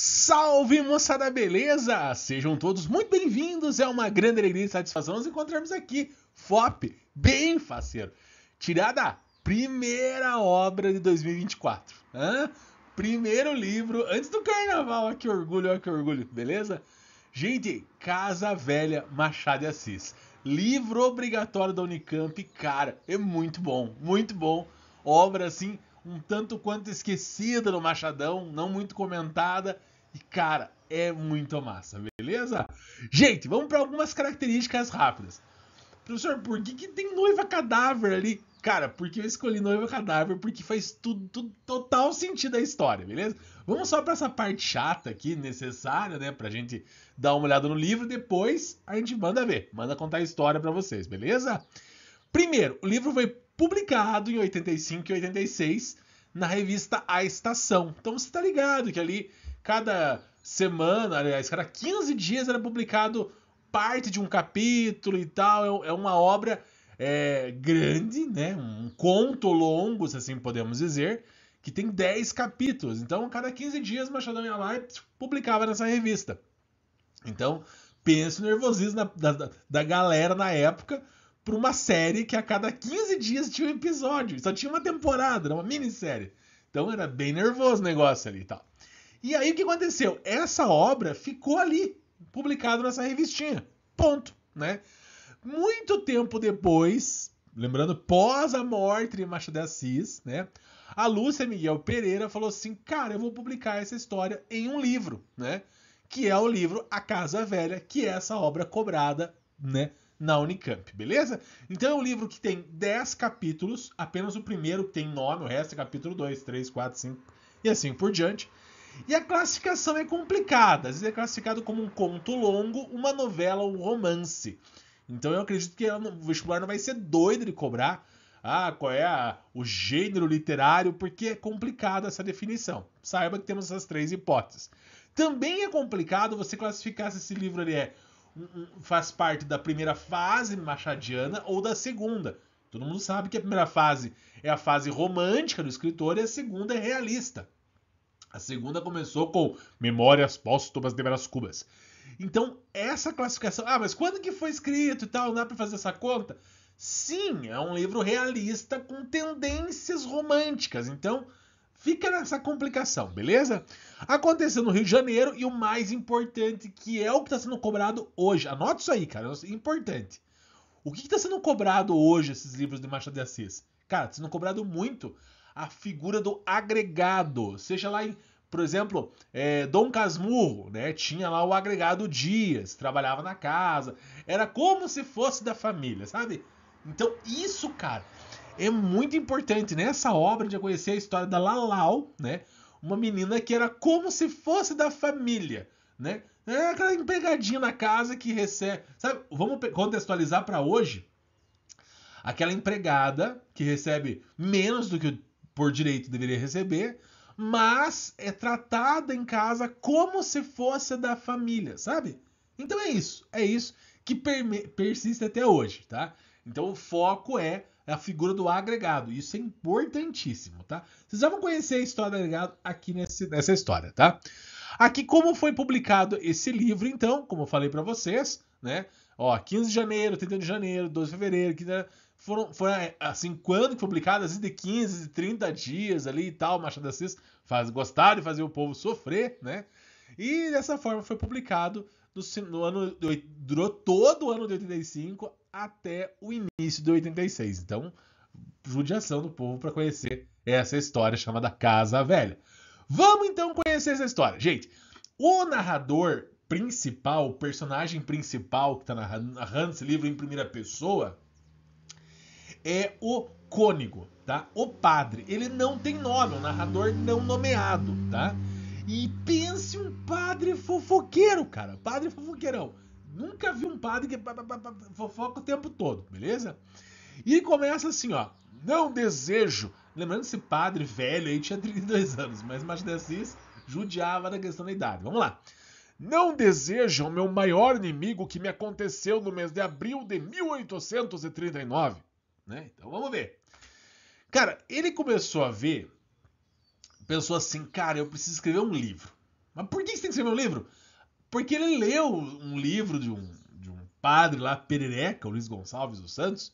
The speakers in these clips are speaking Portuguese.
Salve moçada, beleza? Sejam todos muito bem-vindos. É uma grande alegria e satisfação nos encontrarmos aqui. FOP, bem faceiro. Tirada primeira obra de 2024. Hã? Primeiro livro antes do carnaval. Olha que orgulho, olha que orgulho, beleza? Gente, Casa Velha Machado de Assis. Livro obrigatório da Unicamp, cara, é muito bom, muito bom. Obra assim, um tanto quanto esquecida no Machadão, não muito comentada, e cara, é muito massa, beleza? Gente, vamos para algumas características rápidas. Professor, por que, que tem noiva cadáver ali? Cara, porque eu escolhi noiva cadáver porque faz tudo, tudo total sentido a história, beleza? Vamos só para essa parte chata aqui, necessária, né, pra gente dar uma olhada no livro, depois a gente manda ver, manda contar a história para vocês, beleza? Primeiro, o livro foi publicado em 85 e 86 na revista A Estação. Então você tá ligado que ali cada semana, aliás, cada 15 dias era publicado parte de um capítulo e tal. É, é, uma obra é, grande, né? Um conto longo, se assim podemos dizer, que tem 10 capítulos. Então, cada 15 dias, Machadão ia lá e publicava nessa revista. Então, penso no nervosismo da, da, da galera na época para uma série que a cada 15 dias tinha um episódio. Só tinha uma temporada, era uma minissérie. Então era bem nervoso o negócio ali e tal. E aí o que aconteceu? Essa obra ficou ali, publicada nessa revistinha. Ponto, né? Muito tempo depois, lembrando, pós a morte de Machado de Assis, né? A Lúcia Miguel Pereira falou assim: "Cara, eu vou publicar essa história em um livro", né? Que é o livro A Casa Velha, que é essa obra cobrada, né? na Unicamp, beleza? Então é um livro que tem 10 capítulos, apenas o primeiro tem nome, o resto é capítulo 2, 3, 4, 5 e assim por diante. E a classificação é complicada. Às vezes é classificado como um conto longo, uma novela ou um romance. Então eu acredito que o vestibular não vai ser doido de cobrar ah, qual é a, o gênero literário, porque é complicada essa definição. Saiba que temos essas três hipóteses. Também é complicado você classificar se esse livro ele é, faz parte da primeira fase machadiana ou da segunda. Todo mundo sabe que a primeira fase é a fase romântica do escritor e a segunda é realista. A segunda começou com Memórias Póstumas de Brás Cubas. Então, essa classificação. Ah, mas quando que foi escrito e tal? Não dá pra fazer essa conta? Sim, é um livro realista com tendências românticas. Então, fica nessa complicação, beleza? Aconteceu no Rio de Janeiro e o mais importante, que é o que está sendo cobrado hoje. Anota isso aí, cara. É importante. O que está sendo cobrado hoje, esses livros de Machado de Assis? Cara, está sendo cobrado muito a figura do agregado. Seja lá em, por exemplo, é, Dom Casmurro, né? Tinha lá o agregado Dias, trabalhava na casa, era como se fosse da família, sabe? Então, isso, cara, é muito importante. Nessa né? obra de conhecer a história da Lalau, né? Uma menina que era como se fosse da família, né? É aquela empregadinha na casa que recebe. Sabe, vamos contextualizar para hoje. Aquela empregada que recebe menos do que por direito deveria receber, mas é tratada em casa como se fosse da família, sabe? Então é isso, é isso que persiste até hoje, tá? Então o foco é a figura do agregado. Isso é importantíssimo, tá? Vocês já vão conhecer a história do agregado aqui nesse, nessa história, tá? Aqui como foi publicado esse livro, então, como eu falei para vocês, né? Ó, 15 de janeiro, 31 de janeiro, 12 de fevereiro, 15 de foram, assim, quando publicadas, de 15, de 30 dias ali e tal, Machado de Assis faz, gostar de fazer o povo sofrer, né? E dessa forma foi publicado no, no ano, durou todo o ano de 85 até o início de 86. Então, judiação do povo para conhecer essa história chamada Casa Velha. Vamos então conhecer essa história. Gente, o narrador principal, o personagem principal que está narrando esse livro em primeira pessoa, é o cônigo, tá? O padre. Ele não tem nome, o é narrador não nomeado, tá? E pense um padre fofoqueiro, cara. Padre fofoqueirão. Nunca vi um padre que fofoca o tempo todo, beleza? E começa assim, ó. Não desejo. Lembrando esse padre velho aí tinha 32 anos, mas Machado de Assis judiava da questão da idade. Vamos lá. Não desejo o meu maior inimigo que me aconteceu no mês de abril de 1839 né? Então vamos ver. Cara, ele começou a ver, pensou assim, cara, eu preciso escrever um livro. Mas por que você tem que escrever um livro? Porque ele leu um livro de um, de um padre lá, perereca, o Luiz Gonçalves dos Santos,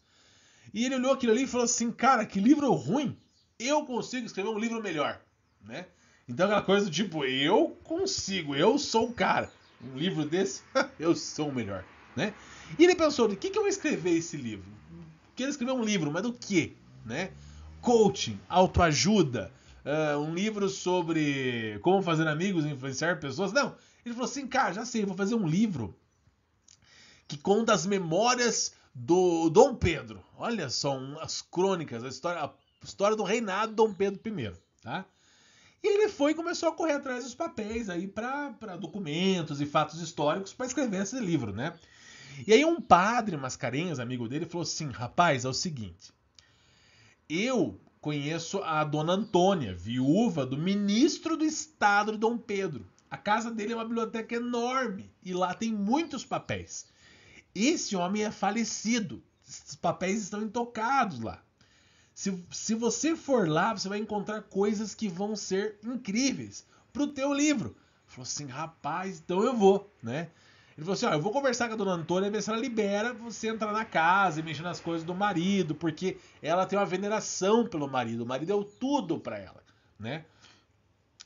e ele olhou aquilo ali e falou assim, cara, que livro ruim, eu consigo escrever um livro melhor, né? Então aquela coisa do tipo, eu consigo, eu sou o cara. Um livro desse, eu sou o melhor, né? E ele pensou, o que, que eu vou escrever esse livro? Porque ele escreveu um livro, mas do que? Né? Coaching, autoajuda, uh, um livro sobre como fazer amigos e influenciar pessoas. Não, ele falou assim, cara, já sei, vou fazer um livro que conta as memórias do Dom Pedro. Olha só, um, as crônicas, a história, a história do reinado de Dom Pedro I, tá? E ele foi e começou a correr atrás dos papéis aí para documentos e fatos históricos para escrever esse livro, né? E aí um padre Mascarenhas, amigo dele, falou assim: "Rapaz, é o seguinte, eu conheço a dona Antônia, viúva do ministro do Estado de Dom Pedro. A casa dele é uma biblioteca enorme e lá tem muitos papéis. Esse homem é falecido. Esses papéis estão intocados lá. Se, se você for lá, você vai encontrar coisas que vão ser incríveis pro teu livro. Falou assim, rapaz, então eu vou, né? Ele falou assim: ó, eu vou conversar com a dona Antônia e ver se ela libera você entrar na casa e mexer nas coisas do marido, porque ela tem uma veneração pelo marido. O marido é o tudo para ela, né?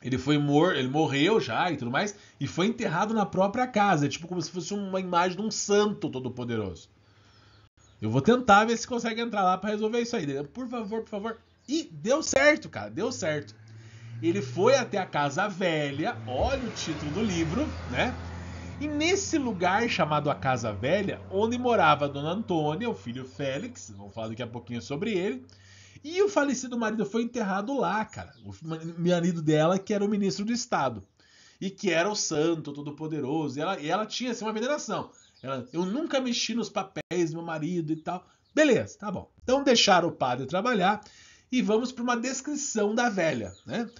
Ele foi mor ele morreu já e tudo mais, e foi enterrado na própria casa, é tipo como se fosse uma imagem de um santo todo-poderoso. Eu vou tentar ver se consegue entrar lá para resolver isso aí. Ele, por favor, por favor. E deu certo, cara, deu certo. Ele foi até a casa velha, olha o título do livro, né? E nesse lugar chamado a Casa Velha, onde morava a Dona Antônia, o filho Félix, vamos falar daqui a pouquinho sobre ele, e o falecido marido foi enterrado lá, cara. O marido dela, que era o ministro do Estado. E que era o santo todo-poderoso. E ela, e ela tinha assim, uma veneração. Ela, eu nunca mexi nos papéis do meu marido e tal. Beleza, tá bom. Então deixaram o padre trabalhar e vamos para uma descrição da velha, né?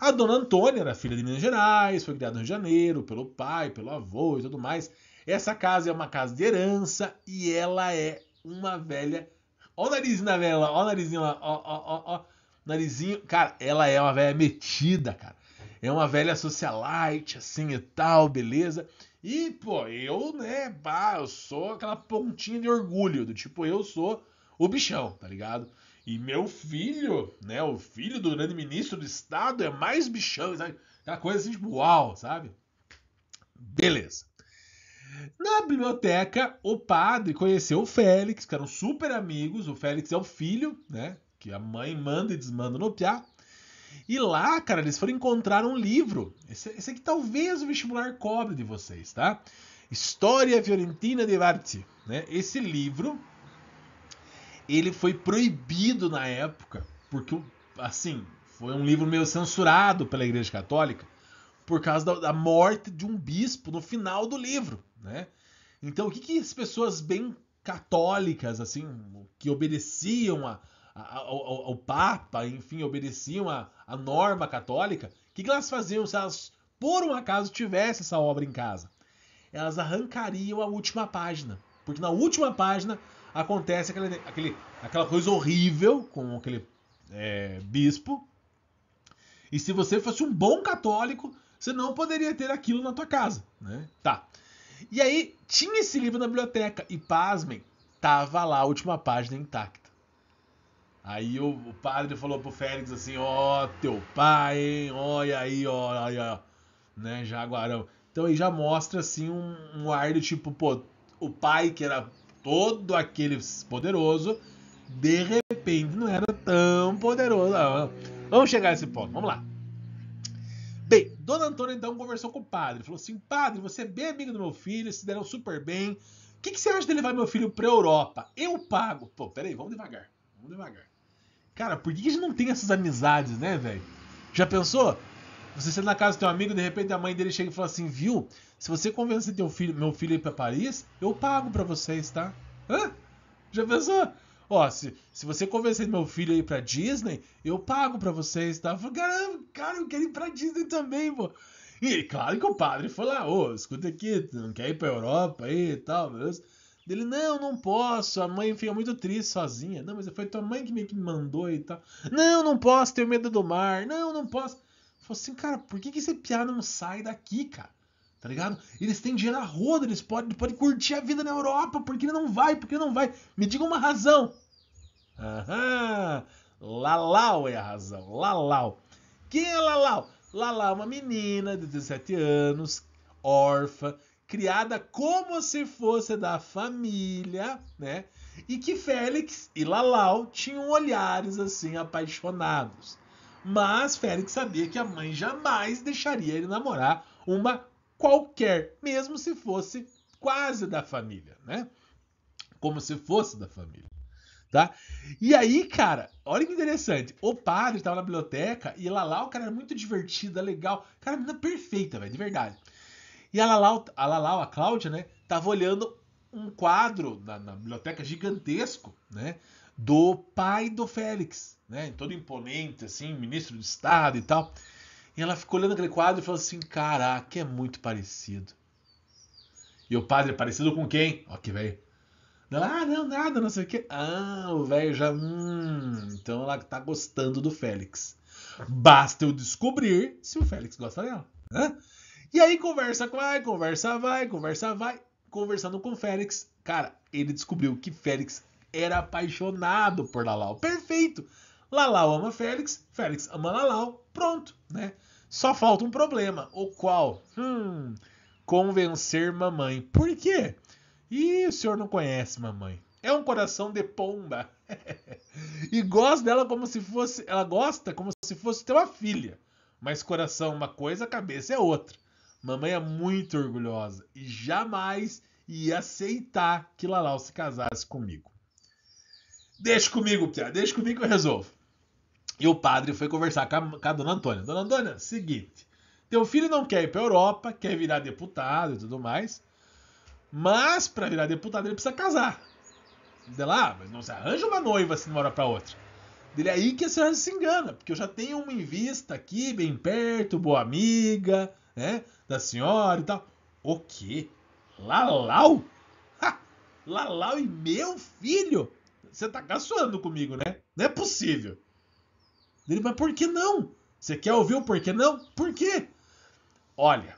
A dona Antônia era filha de Minas Gerais, foi criada no Rio de Janeiro pelo pai, pelo avô e tudo mais. Essa casa é uma casa de herança e ela é uma velha. Ó o narizinho na vela, ó o narizinho lá, ó, ó, ó, ó. Narizinho, cara, ela é uma velha metida, cara. É uma velha socialite, assim e tal, beleza. E, pô, eu, né, pá, eu sou aquela pontinha de orgulho, do tipo, eu sou o bichão, tá ligado? E meu filho, né? O filho do grande ministro do Estado é mais bichão, sabe? Aquela coisa assim, tipo, uau, sabe? Beleza. Na biblioteca, o padre conheceu o Félix, ficaram super amigos. O Félix é o filho, né? Que a mãe manda e desmanda no piá. E lá, cara, eles foram encontrar um livro. Esse, esse aqui talvez o vestibular cobre de vocês, tá? História Fiorentina de Arte. Né? Esse livro ele foi proibido na época, porque, assim, foi um livro meio censurado pela Igreja Católica, por causa da, da morte de um bispo no final do livro, né? Então, o que, que as pessoas bem católicas, assim, que obedeciam a, a, ao, ao, Papa, enfim, obedeciam a, a norma católica, o que, que elas faziam se elas, por um acaso, tivessem essa obra em casa? Elas arrancariam a última página. Porque na última página acontece aquele, aquele aquela coisa horrível com aquele é, bispo. E se você fosse um bom católico, você não poderia ter aquilo na tua casa, né? Tá. E aí tinha esse livro na biblioteca e pasmem, tava lá a última página intacta. Aí o, o padre falou pro Félix assim: "Ó, oh, teu pai, hein? Olha aí, ó aí, né, Jaguarão". Então aí já mostra assim um, um ar de tipo, pô, o pai que era todo aquele poderoso, de repente não era tão poderoso. Vamos chegar a esse ponto, vamos lá. Bem, Dona Antônia então conversou com o padre. Falou assim: Padre, você é bem amigo do meu filho, se deram super bem. O que, que você acha de levar meu filho pra Europa? Eu pago. Pô, peraí, vamos devagar. Vamos devagar. Cara, por que a gente não tem essas amizades, né, velho? Já pensou? Você sendo na casa do teu amigo, de repente a mãe dele chega e fala assim: Viu, se você convencer teu filho, meu filho a ir pra Paris, eu pago pra vocês, tá? Hã? Já pensou? Ó, se, se você convencer meu filho a ir pra Disney, eu pago pra vocês, tá? Eu falei, caramba, cara, eu quero ir pra Disney também, pô. E claro que o padre foi lá, ô, escuta aqui, tu não quer ir pra Europa aí e tal, Deus Ele, não, não posso, a mãe fica muito triste sozinha. Não, mas foi tua mãe que meio que me mandou e tal. Não, não posso, tenho medo do mar. Não, não posso. Falei assim, cara, por que, que esse piá não sai daqui, cara? tá ligado? Eles têm dinheiro a roda, eles podem, podem curtir a vida na Europa, porque ele não vai, porque ele não vai. Me diga uma razão. Aham, Lalau é a razão, Lalau. Quem é Lalau? Lalau é uma menina de 17 anos, órfã, criada como se fosse da família, né? E que Félix e Lalau tinham olhares assim apaixonados. Mas Félix sabia que a mãe jamais deixaria ele namorar uma qualquer, mesmo se fosse quase da família, né? Como se fosse da família. Tá? E aí, cara, olha que interessante. O padre tava na biblioteca e lá o cara era muito divertida, legal. Cara, menina perfeita, velho, de verdade. E a Lalau, a Lalau, a Cláudia, né, tava olhando um quadro na, na biblioteca gigantesco, né, do pai do Félix, né, todo imponente, assim, ministro de Estado e tal. E ela ficou olhando aquele quadro e falou assim: Caraca, é muito parecido. E o padre, parecido com quem? Ó, que velho. ah, não, nada, não sei o quê. Ah, o velho já. Hum, então ela tá gostando do Félix. Basta eu descobrir se o Félix gosta dela. Né? E aí conversa vai, conversa vai, conversa vai. Conversando com o Félix, cara, ele descobriu que Félix era apaixonado por Lalau. Perfeito! Lalau ama Félix, Félix ama Lalau, pronto, né? Só falta um problema, o qual? Hum, convencer mamãe. Por quê? E o senhor não conhece mamãe. É um coração de pomba. e gosta dela como se fosse, ela gosta como se fosse ter uma filha. Mas coração uma coisa, cabeça é outra. Mamãe é muito orgulhosa e jamais ia aceitar que Lalau se casasse comigo. Deixa comigo, Pia, deixa comigo que eu resolvo. E o padre foi conversar com a, com a dona Antônia. Dona Antônia, seguinte. Teu filho não quer ir para Europa, quer virar deputado e tudo mais. Mas para virar deputado ele precisa casar. De lá, ah, mas não se arranja uma noiva assim de uma hora para outra. Dele é aí que a senhora se engana, porque eu já tenho uma em vista aqui, bem perto, boa amiga, né? Da senhora e tal. O quê? Lalau? Ha! Lalau e meu filho? Você tá caçoando comigo, né? Não é possível. Ele, mas por que não? Você quer ouvir o porquê não? Por quê? Olha,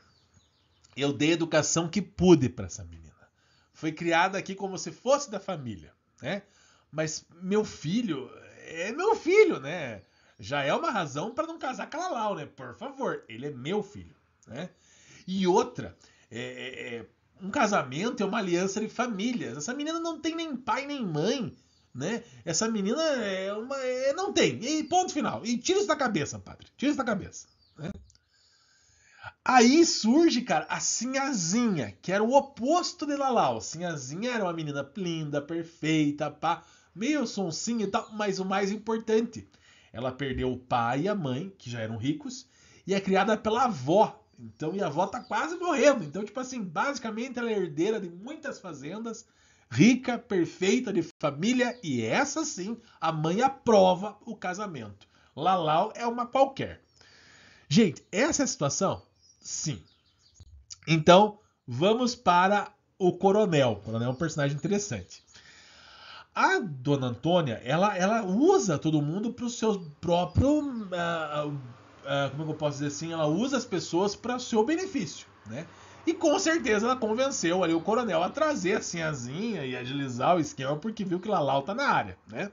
eu dei a educação que pude para essa menina. Foi criada aqui como se fosse da família, né? Mas meu filho é meu filho, né? Já é uma razão para não casar com a Lau, né? Por favor, ele é meu filho, né? E outra, é, é, é, um casamento é uma aliança de famílias. Essa menina não tem nem pai nem mãe. Né? Essa menina é uma. É, não tem. E ponto final. E tira isso da cabeça, padre. Tira isso da cabeça. Né? Aí surge, cara, a Sinhazinha, que era o oposto de Lalau. Sinhazinha era uma menina linda, perfeita, pá, meio sonsinha e tal, mas o mais importante, ela perdeu o pai e a mãe, que já eram ricos, e é criada pela avó. Então, e a avó tá quase morrendo. Então, tipo assim, basicamente ela é herdeira de muitas fazendas rica, perfeita, de família, e essa sim, a mãe aprova o casamento. Lalau é uma qualquer. Gente, essa é a situação? Sim. Então, vamos para o coronel. O coronel é um personagem interessante. A dona Antônia, ela, ela usa todo mundo para o seu próprio. Uh, uh, como é eu posso dizer assim? Ela usa as pessoas para o seu benefício, né? E com certeza ela convenceu ali o coronel a trazer a senhazinha e agilizar o esquema, porque viu que Lalau tá na área, né?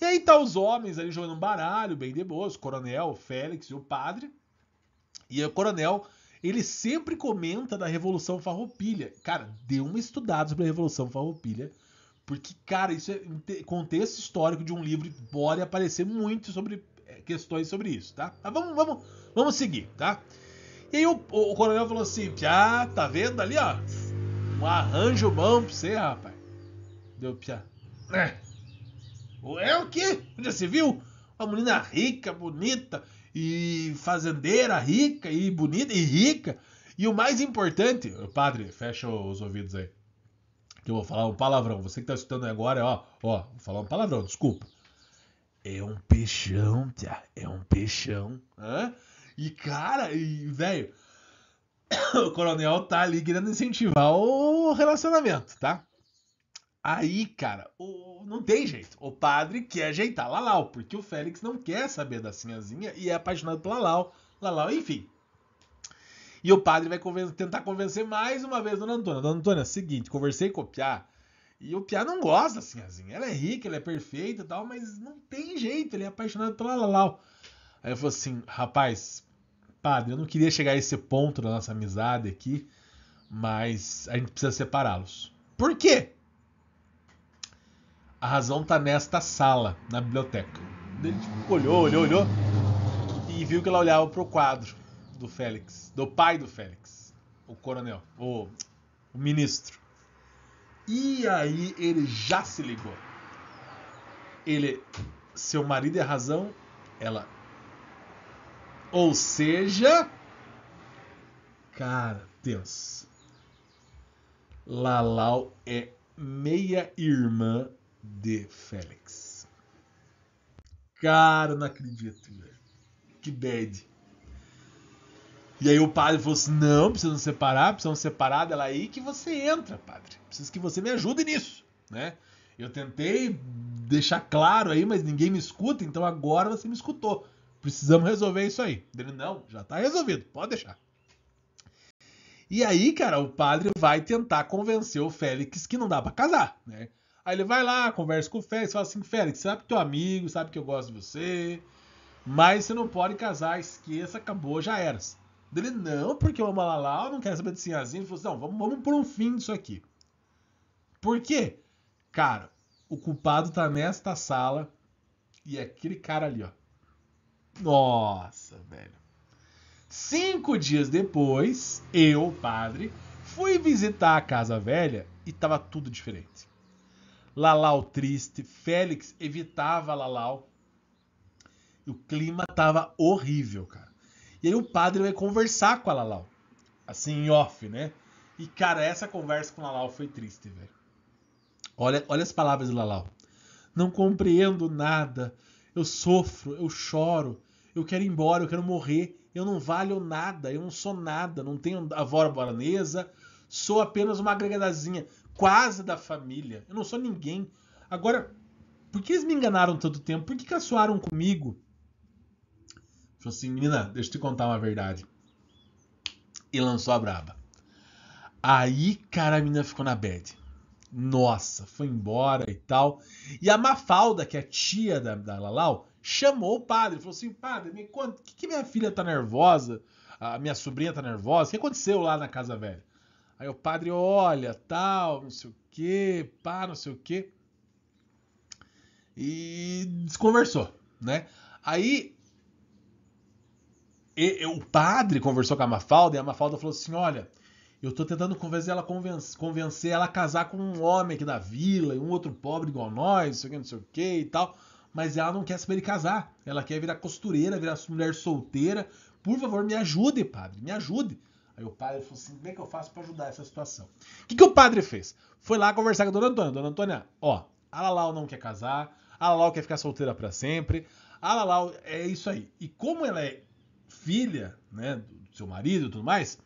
E aí tá os homens ali jogando um baralho, bem de boas, o coronel, o Félix e o padre. E o coronel, ele sempre comenta da Revolução Farroupilha. Cara, deu uma estudada sobre a Revolução Farroupilha, porque, cara, isso é contexto histórico de um livro pode aparecer muito sobre é, questões sobre isso, tá? Mas vamos, vamos, vamos seguir, tá? E aí o, o, coronel falou assim: Piá, tá vendo ali, ó? Um arranjo bom pra você, rapaz. Deu Piá. É. é o quê? Onde se viu? Uma menina rica, bonita, e fazendeira rica, e bonita, e rica. E o mais importante, padre, fecha os ouvidos aí. Que eu vou falar um palavrão. Você que tá escutando agora, ó, ó, vou falar um palavrão, desculpa. É um peixão, tia. É um peixão. Hã? E, cara, e, velho, o coronel tá ali querendo incentivar o relacionamento, tá? Aí, cara, o, não tem jeito. O padre quer ajeitar Lalau, porque o Félix não quer saber da Sinhazinha e é apaixonado por Lalau. Lalau, enfim. E o padre vai conven tentar convencer mais uma vez Dona Antônia. Dona Antônia, é o seguinte, conversei com o Piá. E o Piá não gosta da Sinhazinha. Ela é rica, ela é perfeita e tal, mas não tem jeito. Ele é apaixonado pela Lalau. Aí eu falo assim, rapaz, Padre, eu não queria chegar a esse ponto da nossa amizade aqui, mas a gente precisa separá-los. Por quê? A razão tá nesta sala, na biblioteca. Ele tipo, olhou, olhou, olhou e viu que ela olhava pro quadro do Félix, do pai do Félix, o coronel, o, o ministro. E aí ele já se ligou. Ele, seu marido é razão, ela ou seja, cara, Deus. Lalau é meia-irmã de Félix. Cara, não acredito, velho. Que bad. E aí o padre falou assim: não, nos separar, nos separar dela aí que você entra, padre. Preciso que você me ajude nisso, né? Eu tentei deixar claro aí, mas ninguém me escuta, então agora você me escutou. Precisamos resolver isso aí. Ele, não, já tá resolvido, pode deixar. E aí, cara, o padre vai tentar convencer o Félix que não dá para casar, né? Aí ele vai lá, conversa com o Félix, fala assim: Félix, sabe que é teu amigo, sabe que eu gosto de você, mas você não pode casar, esqueça, acabou, já era. Ele, não, porque o malala não quer saber de sinhazinho. Ele falou assim: não, vamos, vamos por um fim disso aqui. Por quê? Cara, o culpado tá nesta sala e é aquele cara ali, ó. Nossa, velho. Cinco dias depois, eu, padre, fui visitar a casa velha e tava tudo diferente. Lalau triste, Félix evitava Lalau. E o clima tava horrível, cara. E aí o padre vai conversar com a Lalau. Assim, em off, né? E, cara, essa conversa com a Lalau foi triste, velho. Olha, olha as palavras do Lalau. Não compreendo nada. Eu sofro, eu choro, eu quero ir embora, eu quero morrer, eu não valho nada, eu não sou nada, não tenho avó baronesa, sou apenas uma agregadazinha, quase da família, eu não sou ninguém. Agora, por que eles me enganaram tanto tempo? Por que caçoaram comigo? Falou assim, menina, deixa eu te contar uma verdade. E lançou a braba. Aí, cara, a menina ficou na bed. Nossa, foi embora e tal. E a Mafalda, que é a tia da, da Lalau, chamou o padre, falou assim: padre, me conta, que, que minha filha tá nervosa? A minha sobrinha tá nervosa? O que aconteceu lá na casa velha? Aí o padre olha, tal, não sei o quê, pá, não sei o quê. E desconversou, né? Aí e, e, o padre conversou com a Mafalda e a Mafalda falou assim: olha. Eu tô tentando convencer ela, convencer, convencer ela a casar com um homem aqui da vila, e um outro pobre igual nós, não sei o que, não sei o que e tal mas ela não quer saber de casar. Ela quer virar costureira, virar mulher solteira. Por favor, me ajude, padre, me ajude. Aí o padre falou assim: como é que eu faço para ajudar essa situação? O que, que o padre fez? Foi lá conversar com a dona Antônia. Dona Antônia, ó, a Lalau não quer casar, a Lalau quer ficar solteira para sempre, a Lalau é isso aí. E como ela é filha, né, do seu marido e tudo mais,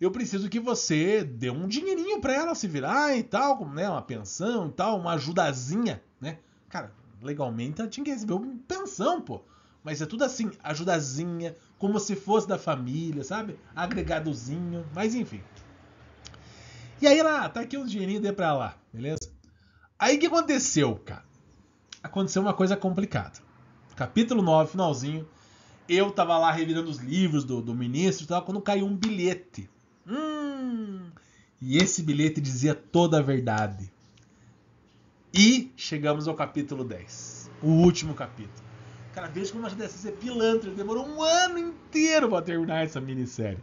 eu preciso que você dê um dinheirinho para ela se virar e tal, né, uma pensão e tal, uma ajudazinha, né? Cara, legalmente ela tinha que receber uma pensão, pô. Mas é tudo assim, ajudazinha, como se fosse da família, sabe? Agregadozinho, mas enfim. E aí lá ah, tá aqui um dinheirinho, de pra lá, beleza? Aí o que aconteceu, cara? Aconteceu uma coisa complicada. Capítulo 9, finalzinho. Eu tava lá revirando os livros do, do ministro e tal, quando caiu um bilhete. Hum! E esse bilhete dizia toda a verdade. E chegamos ao capítulo 10, o último capítulo. Cara, veja como a deve ser pilantra, demorou um ano inteiro para terminar essa minissérie.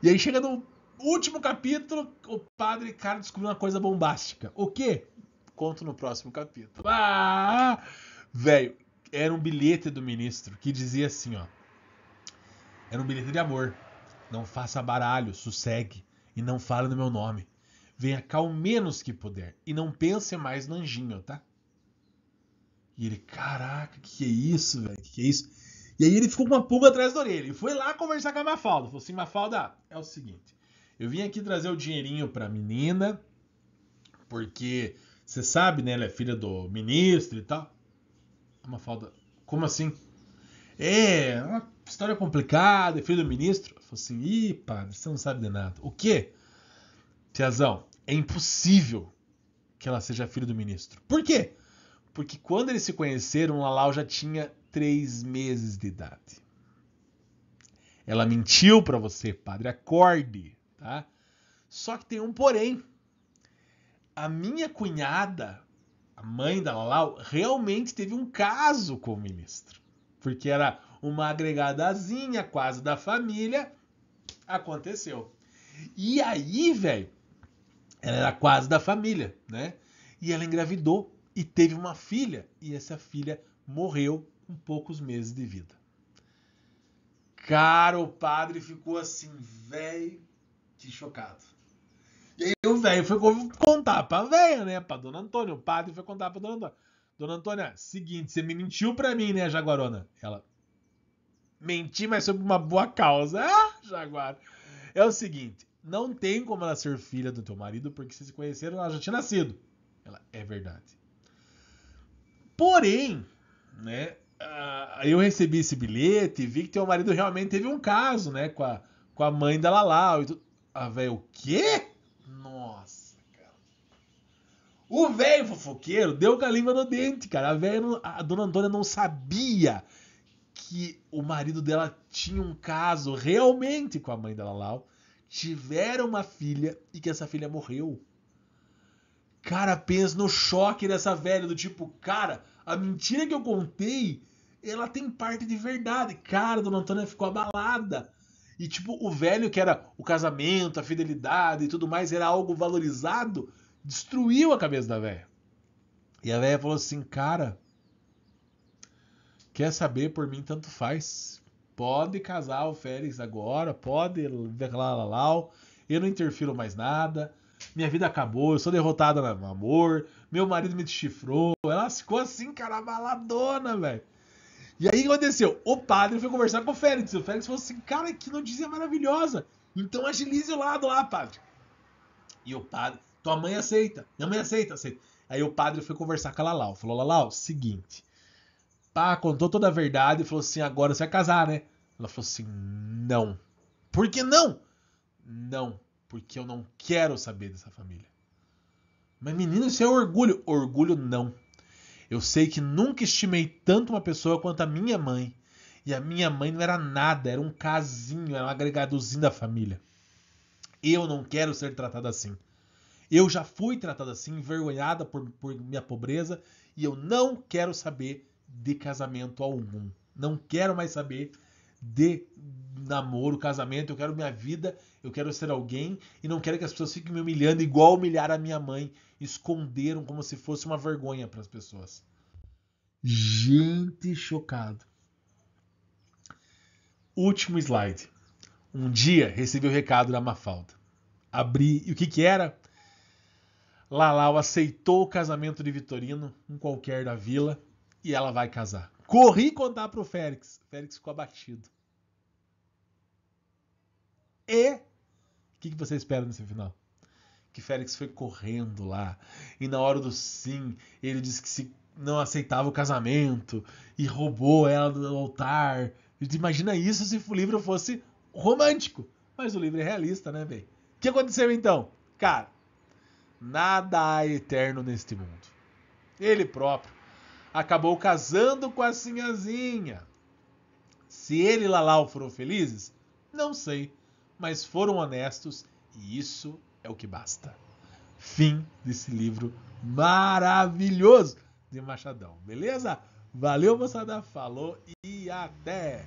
E aí chega no último capítulo, o padre cara descobriu uma coisa bombástica. O quê? Conto no próximo capítulo. Ah! Velho, era um bilhete do ministro que dizia assim, ó. Era um bilhete de amor. Não faça baralho, sossegue e não fale no meu nome. Venha cá o menos que puder. E não pense mais no anjinho, tá? E ele, caraca, que que é isso, velho? Que que é isso? E aí ele ficou com uma pulga atrás da orelha. E foi lá conversar com a Mafalda. Falou assim, Mafalda, é o seguinte. Eu vim aqui trazer o dinheirinho pra menina, porque você sabe, né? Ela é filha do ministro e tal. A Mafalda, como assim? É, é uma história complicada, é filho do ministro. Falou assim, ih, padre, você não sabe de nada. O quê? O quê? Tiazão, é impossível que ela seja filha do ministro. Por quê? Porque quando eles se conheceram, Lalau já tinha três meses de idade. Ela mentiu para você, padre, acorde, tá? Só que tem um porém. A minha cunhada, a mãe da Lalau, realmente teve um caso com o ministro. Porque era uma agregadazinha quase da família. Aconteceu. E aí, velho, ela era quase da família, né? E ela engravidou e teve uma filha, e essa filha morreu com poucos meses de vida. Cara, o padre ficou assim, velho, que chocado. E aí o velho foi contar pra velha, né? Pra dona Antônia. O padre foi contar pra dona Antônia. Dona Antônia, seguinte, você me mentiu pra mim, né, Jaguarona? Ela. Menti, mas sobre uma boa causa. Ah, Jaguar. É o seguinte, não tem como ela ser filha do teu marido, porque se se conheceram, ela já tinha nascido. Ela é verdade. Porém, né? eu recebi esse bilhete e vi que teu marido realmente teve um caso, né? Com a, com a mãe da Lalau e tudo. Ah, velho, o quê? Nossa, cara. O velho fofoqueiro deu com a língua no dente, cara. A, véia, a dona Antônia não sabia que o marido dela tinha um caso realmente com a mãe da Lalau tiveram uma filha e que essa filha morreu. Cara, pensa no choque dessa velha, do tipo, cara, a mentira que eu contei, ela tem parte de verdade. Cara, Dona Antônia ficou abalada. E tipo, o velho que era o casamento, a fidelidade e tudo mais, era algo valorizado, destruiu a cabeça da velha. E a velha falou assim, cara, quer saber por mim tanto faz. Pode casar o Félix agora, pode lá, lá, lá, eu não interfiro mais nada. Minha vida acabou, eu sou derrotada no amor, meu marido me deschifrou, Ela ficou assim, cara, maladona, velho. E aí o que aconteceu? O padre foi conversar com o Félix. O Félix falou assim: Cara, que notícia maravilhosa. Então agilize o lado lá, padre. E o padre, tua mãe aceita, minha mãe aceita, aceita. Aí o padre foi conversar com a Lalau. Falou: Lalau, seguinte, Pá, tá, contou toda a verdade e falou assim: agora você vai casar, né? Ela falou assim: não. Por que não? Não, porque eu não quero saber dessa família. Mas menino, isso é orgulho. Orgulho não. Eu sei que nunca estimei tanto uma pessoa quanto a minha mãe. E a minha mãe não era nada, era um casinho, era um agregadozinho da família. Eu não quero ser tratada assim. Eu já fui tratada assim, envergonhada por, por minha pobreza, e eu não quero saber de casamento algum. Não quero mais saber de namoro, casamento, eu quero minha vida, eu quero ser alguém e não quero que as pessoas fiquem me humilhando igual humilharam a minha mãe. Esconderam como se fosse uma vergonha para as pessoas. Gente chocado. Último slide. Um dia recebi o recado da Mafalda. Abri, e o que que era? Lalau aceitou o casamento de Vitorino, um qualquer da vila, e ela vai casar. Corri contar pro Félix. Félix ficou abatido. E o que, que você espera nesse final? Que Félix foi correndo lá e na hora do sim ele disse que se não aceitava o casamento e roubou ela do altar. Imagina isso se o livro fosse romântico, mas o livro é realista, né, bem? O que aconteceu então? Cara, nada há eterno neste mundo. Ele próprio acabou casando com a Sinhazinha. Se ele e Lalau foram felizes, não sei, mas foram honestos e isso é o que basta. Fim desse livro maravilhoso de Machadão, beleza? Valeu, moçada, falou e até!